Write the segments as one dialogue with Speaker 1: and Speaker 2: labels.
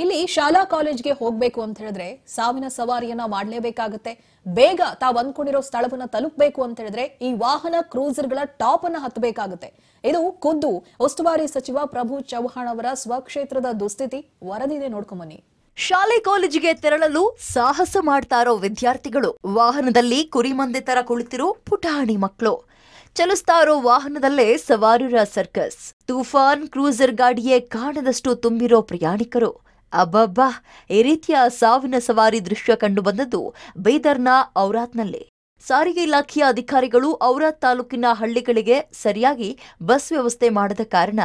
Speaker 1: ಇಲ್ಲಿ ಶಾಲಾ ಕಾಲೇಜ್ಗೆ ಹೋಗ್ಬೇಕು ಅಂತ ಹೇಳಿದ್ರೆ ಸಾವಿನ ಸವಾರಿಯನ್ನ ಮಾಡಲೇಬೇಕಾಗತ್ತೆ ಬೇಗ ತಾವ್ ಅಂದ್ಕೊಂಡಿರೋ ಸ್ಥಳವನ್ನ ತಲುಪಬೇಕು ಅಂತ ಹೇಳಿದ್ರೆ ಈ ವಾಹನ ಗಳ ಟಾಪ್ ಅನ್ನ ಹತ್ತಬೇಕಾಗುತ್ತೆ ಇದು ಖುದ್ದು ಉಸ್ತುವಾರಿ ಸಚಿವ ಪ್ರಭು ಚವ್ಹಾಣ್ ಅವರ ಸ್ವಕ್ಷೇತ್ರದ ದುಸ್ಥಿತಿ ವರದಿದೆ ನೋಡ್ಕೊಂಬನಿ ಶಾಲೆ ಕಾಲೇಜಿಗೆ ತೆರಳಲು ಸಾಹಸ ಮಾಡ್ತಾ ಇರೋ ವಿದ್ಯಾರ್ಥಿಗಳು ವಾಹನದಲ್ಲಿ ಕುರಿಮಂದೆ ತರ ಕುಳಿತಿರೋ ಪುಟಾಣಿ ಮಕ್ಕಳು ಚಲಿಸ್ತಾ ಇರೋ ವಾಹನದಲ್ಲೇ ಸವಾರಿರ ಸರ್ಕಸ್ ತೂಫಾನ್ ಕ್ರೂಸರ್ ಗಾಡಿಯೇ ಕಾಣದಷ್ಟು ತುಂಬಿರೋ ಪ್ರಯಾಣಿಕರು ಅಬ್ಬಬ್ಬಾ ಈ ರೀತಿಯ ಸಾವಿನ ಸವಾರಿ ದೃಶ್ಯ ಕಂಡುಬಂದದ್ದು ಬೀದರ್ನ ಔರಾತ್ನಲ್ಲೇ ಸಾರಿಗೆ ಇಲಾಖೆಯ ಅಧಿಕಾರಿಗಳು ಔರಾತ್ ತಾಲೂಕಿನ ಹಳ್ಳಿಗಳಿಗೆ ಸರಿಯಾಗಿ ಬಸ್ ವ್ಯವಸ್ಥೆ ಮಾಡದ ಕಾರಣ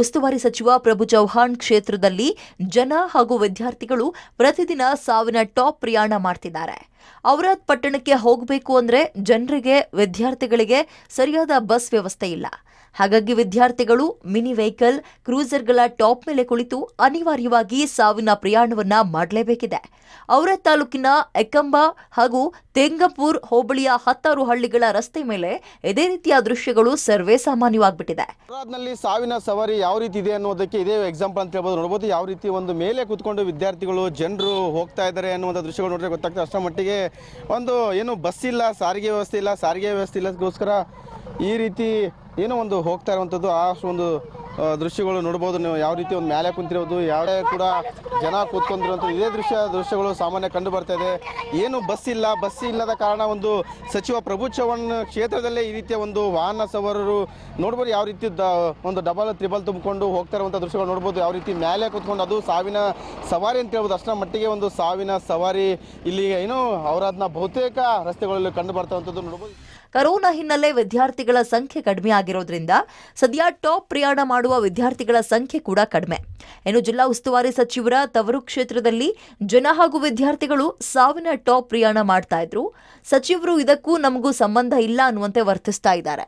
Speaker 1: ಉಸ್ತುವಾರಿ ಸಚಿವ ಪ್ರಭು ಚೌಹಾಣ್ ಕ್ಷೇತ್ರದಲ್ಲಿ ಜನ ಹಾಗೂ ವಿದ್ಯಾರ್ಥಿಗಳು ಪ್ರತಿದಿನ ಸಾವಿನ ಟಾಪ್ ಪ್ರಯಾಣ ಮಾಡ್ತಿದ್ದಾರೆ ಔರಾದ್ ಪಟ್ಟಣಕ್ಕೆ ಹೋಗಬೇಕು ಅಂದರೆ ಜನರಿಗೆ ವಿದ್ಯಾರ್ಥಿಗಳಿಗೆ ಸರಿಯಾದ ಬಸ್ ವ್ಯವಸ್ಥೆ ಇಲ್ಲ ಹಾಗಾಗಿ ವಿದ್ಯಾರ್ಥಿಗಳು ಮಿನಿ ವೆಹಿಕಲ್ ಕ್ರೂಸರ್ಗಳ ಟಾಪ್ ಮೇಲೆ ಕುಳಿತು ಅನಿವಾರ್ಯವಾಗಿ ಸಾವಿನ ಪ್ರಯಾಣವನ್ನ ಮಾಡಲೇಬೇಕಿದೆ ಔರಾದ್ ತಾಲೂಕಿನ ಎಕ್ಕಂಬ ಹಾಗೂ ತೆಂಗಪೂರ್ ಹೋಬಳಿಯ ಹತ್ತಾರು ಹಳ್ಳಿಗಳ ರಸ್ತೆ ಮೇಲೆ ಇದೇ ರೀತಿಯ ದೃಶ್ಯಗಳು ಸರ್ವೇ ಔರಾದ್ನಲ್ಲಿ
Speaker 2: ಸಾವಿನ ಸವಾರಿ ಯಾವ ರೀತಿ ಇದೆ ಅನ್ನೋದಕ್ಕೆ ಇದೇ ಎಕ್ಸಾಂಪಲ್ ಅಂತ ಹೇಳ್ಬೋದು ನೋಡಬಹುದು ಯಾವ ರೀತಿ ಒಂದು ಮೇಲೆ ಕುತ್ಕೊಂಡು ವಿದ್ಯಾರ್ಥಿಗಳು ಜನರು ಹೋಗ್ತಾ ಇದ್ದಾರೆ ಅನ್ನುವಂಥ ದೃಶ್ಯಗಳು ನೋಡಿದ್ರೆ ಗೊತ್ತಾಗ್ತದೆ ಅಷ್ಟರ ಮಟ್ಟಿಗೆ ಒಂದು ಏನು ಬಸ್ ಇಲ್ಲ ಸಾರಿಗೆ ವ್ಯವಸ್ಥೆ ಇಲ್ಲ ಸಾರಿಗೆ ವ್ಯವಸ್ಥೆ ಇಲ್ಲದಕ್ಕೋಸ್ಕರ ಈ ರೀತಿ ಏನೋ ಒಂದು ಹೋಗ್ತಾ ಇರುವಂಥದ್ದು ಆ ಒಂದು ದೃಶ್ಯಗಳು ನೋಡ್ಬೋದು ನೀವು ಯಾವ ರೀತಿ ಒಂದು ಮೇಲೆ ಕುಂತಿರೋದು ಯಾವುದೇ ಕೂಡ ಜನ ಕೂತ್ಕೊಂಡಿರುವಂಥ ಇದೇ ದೃಶ್ಯ ದೃಶ್ಯಗಳು ಸಾಮಾನ್ಯ ಕಂಡು ಬರ್ತಾ ಇದೆ ಏನು ಬಸ್ ಇಲ್ಲ ಬಸ್ ಇಲ್ಲದ ಕಾರಣ ಒಂದು ಸಚಿವ ಪ್ರಭು ಚವ್ಹಾಣ್ ಕ್ಷೇತ್ರದಲ್ಲೇ ಈ ರೀತಿಯ ಒಂದು ವಾಹನ ಸವಾರರು ನೋಡ್ಬೋದು ಯಾವ ರೀತಿ ಒಂದು ಡಬಲ್ ತ್ರಿಬಲ್ ತುಂಬಿಕೊಂಡು ಹೋಗ್ತಾ ಇರುವಂಥ ದೃಶ್ಯಗಳು ನೋಡ್ಬೋದು ಯಾವ ರೀತಿ ಮೇಲೆ ಕೂತ್ಕೊಂಡು ಅದು ಸಾವಿನ ಸವಾರಿ ಅಂತ ಹೇಳ್ಬೋದು ಅಷ್ಟರ ಮಟ್ಟಿಗೆ ಒಂದು ಸಾವಿನ ಸವಾರಿ ಇಲ್ಲಿ ಏನು ಅವರದನ್ನ ಬಹುತೇಕ ರಸ್ತೆಗಳಲ್ಲಿ ಕಂಡು ಬರ್ತಾ ನೋಡ್ಬೋದು
Speaker 1: ಕರೋನಾ ಹಿನ್ನೆಲೆ ವಿದ್ಯಾರ್ಥಿಗಳ ಸಂಖ್ಯೆ ಕಡಿಮೆ ಆಗಿರೋದ್ರಿಂದ ಸದ್ಯ ಟಾಪ್ ಪ್ರಯಾಣ ಮಾಡುವ ಮಾಡುವ ವಿದ್ಯಾರ್ಥಿಗಳ ಸಂಖ್ಯೆ ಕೂಡ ಕಡಿಮೆ ಇನ್ನು ಜಿಲ್ಲಾ ಉಸ್ತುವಾರಿ ಸಚಿವರ ತವರು ಕ್ಷೇತ್ರದಲ್ಲಿ ಜನ ಹಾಗೂ ವಿದ್ಯಾರ್ಥಿಗಳು ಸಾವಿನ ಟಾಪ್ ಪ್ರಯಾಣ ಮಾಡ್ತಾ ಇದ್ರು ಸಚಿವರು ಇದಕ್ಕೂ ನಮಗೂ ಸಂಬಂಧ ಇಲ್ಲ ಅನ್ನುವಂತೆ ವರ್ತಿಸ್ತಾ ಇದ್ದಾರೆ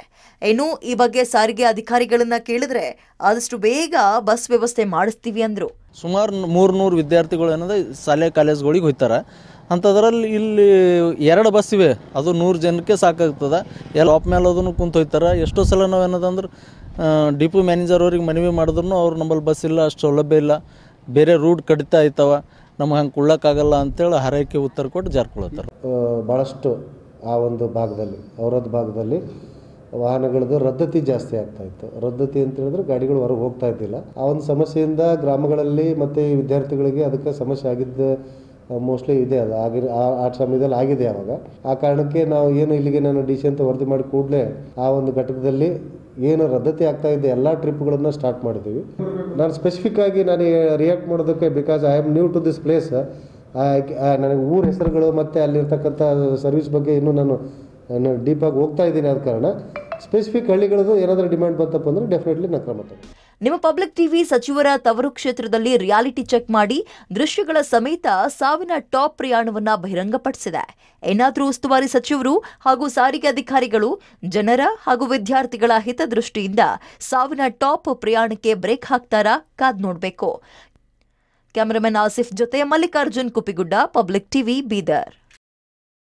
Speaker 1: ಇನ್ನು ಈ ಬಗ್ಗೆ ಸಾರಿಗೆ ಅಧಿಕಾರಿಗಳನ್ನ ಕೇಳಿದ್ರೆ ಆದಷ್ಟು ಬೇಗ ಬಸ್ ವ್ಯವಸ್ಥೆ ಮಾಡಿಸ್ತೀವಿ ಅಂದ್ರು
Speaker 2: ಸುಮಾರು ಮೂರ್ನೂರು ವಿದ್ಯಾರ್ಥಿಗಳು ಏನಂದ್ರೆ ಶಾಲೆ ಕಾಲೇಜ್ಗಳಿಗೆ ಹೋಗ್ತಾರೆ ಅಂಥದ್ರಲ್ಲಿ ಇಲ್ಲಿ ಎರಡು ಬಸ್ ಇವೆ ಅದು ನೂರು ಜನಕ್ಕೆ ಸಾಕಾಗ್ತದೆ ಎಲ್ಲ ಆಪ್ ಮೇಲೆ ಅದನ್ನು ಕುಂತು ಹೋಗ್ತಾರೆ ಎಷ್ಟೋ ಸಲ ನಾವು ಏನದಂದ್ರೆ ಡಿಪೋ ಮ್ಯಾನೇಜರ್ ಅವ್ರಿಗೆ ಮನವಿ ಮಾಡಿದ್ರು ಅವ್ರು ನಮ್ಮಲ್ಲಿ ಬಸ್ ಇಲ್ಲ ಅಷ್ಟು ಸೌಲಭ್ಯ ಇಲ್ಲ ಬೇರೆ ರೂಟ್ ಕಡಿತಾ ಆಯ್ತವ ನಮ್ಗೆ ಹಂಗೆ ಕೊಡ್ಲಕ್ಕಾಗಲ್ಲ ಅಂತೇಳಿ ಹರಕೆ ಉತ್ತರ ಕೊಟ್ಟು ಜಾರ್ಕೊಳತ್ತಾರೆ
Speaker 3: ಭಾಳಷ್ಟು ಆ ಒಂದು ಭಾಗದಲ್ಲಿ ಅವ್ರದ್ದು ಭಾಗದಲ್ಲಿ ವಾಹನಗಳದ್ದು ರದ್ದತಿ ಜಾಸ್ತಿ ಆಗ್ತಾ ಇತ್ತು ರದ್ದತಿ ಅಂತ ಹೇಳಿದ್ರೆ ಗಾಡಿಗಳು ಹೊರಗೆ ಹೋಗ್ತಾ ಇದ್ದಿಲ್ಲ ಆ ಒಂದು ಸಮಸ್ಯೆಯಿಂದ ಗ್ರಾಮಗಳಲ್ಲಿ ಮತ್ತು ವಿದ್ಯಾರ್ಥಿಗಳಿಗೆ ಅದಕ್ಕೆ ಸಮಸ್ಯೆ ಆಗಿದ್ದ ಮೋಸ್ಟ್ಲಿ ಇದೆ ಅದು ಆಗಿ ಆ ಸಮಯದಲ್ಲಿ ಆಗಿದೆ ಅವಾಗ ಆ ಕಾರಣಕ್ಕೆ ನಾವು ಏನು ಇಲ್ಲಿಗೆ ನಾನು ಡಿ ಸಿ ಅಂತ ವರದಿ ಮಾಡಿ ಕೂಡಲೇ ಆ ಒಂದು ಘಟಕದಲ್ಲಿ ಏನು ರದ್ದತಿ ಆಗ್ತಾ ಇದೆ ಎಲ್ಲ ಟ್ರಿಪ್ಗಳನ್ನು ಸ್ಟಾರ್ಟ್ ಮಾಡಿದ್ದೀವಿ ನಾನು ಸ್ಪೆಸಿಫಿಕ್ ಆಗಿ ನಾನು ರಿಯಾಕ್ಟ್ ಮಾಡೋದಕ್ಕೆ because I am new to this place ನನಗೆ ಊರ ಹೆಸರುಗಳು ಮತ್ತು ಅಲ್ಲಿರ್ತಕ್ಕಂಥ ಸರ್ವಿಸ್ ಬಗ್ಗೆ ಇನ್ನೂ ನಾನು ಡೀಪಾಗಿ ಹೋಗ್ತಾ ಇದ್ದೀನಿ ಆದ ಕಾರಣ ಸ್ಪೆಸಿಫಿಕ್ ಹಳ್ಳಿಗಳದ್ದು ಏನಾದರೂ ಡಿಮ್ಯಾಂಡ್
Speaker 1: ಬಂತಪ್ಪ ಅಂದರೆ ಡೆಫಿನೆಟ್ಲಿ ನಾನು ಕ್ರಮ ನಿಮ್ಮ ಪಬ್ಲಿಕ್ ಟಿವಿ ಸಚಿವರ ತವರು ಕ್ಷೇತ್ರದಲ್ಲಿ ರಿಯಾಲಿಟಿ ಚೆಕ್ ಮಾಡಿ ದೃಶ್ಯಗಳ ಸಮೇತ ಸಾವಿನ ಟಾಪ್ ಪ್ರಯಾಣವನ್ನ ಬಹಿರಂಗಪಡಿಸಿದೆ ಏನಾದರೂ ಉಸ್ತುವಾರಿ ಸಚಿವರು ಹಾಗೂ ಸಾರಿಗೆ ಅಧಿಕಾರಿಗಳು ಜನರ ಹಾಗೂ ವಿದ್ಯಾರ್ಥಿಗಳ ಹಿತದೃಷ್ಟಿಯಿಂದ ಸಾವಿನ ಟಾಪ್ ಪ್ರಯಾಣಕ್ಕೆ ಬ್ರೇಕ್ ಹಾಕ್ತಾರಾ ಕಾದ್ ನೋಡಬೇಕು ಕ್ಯಾಮರಾಮನ್ ಆಸಿಫ್ ಜೊತೆ ಮಲ್ಲಿಕಾರ್ಜುನ್ ಕುಪಿಗುಡ್ಡ ಪಬ್ಲಿಕ್ ಟಿವಿ ಬೀದರ್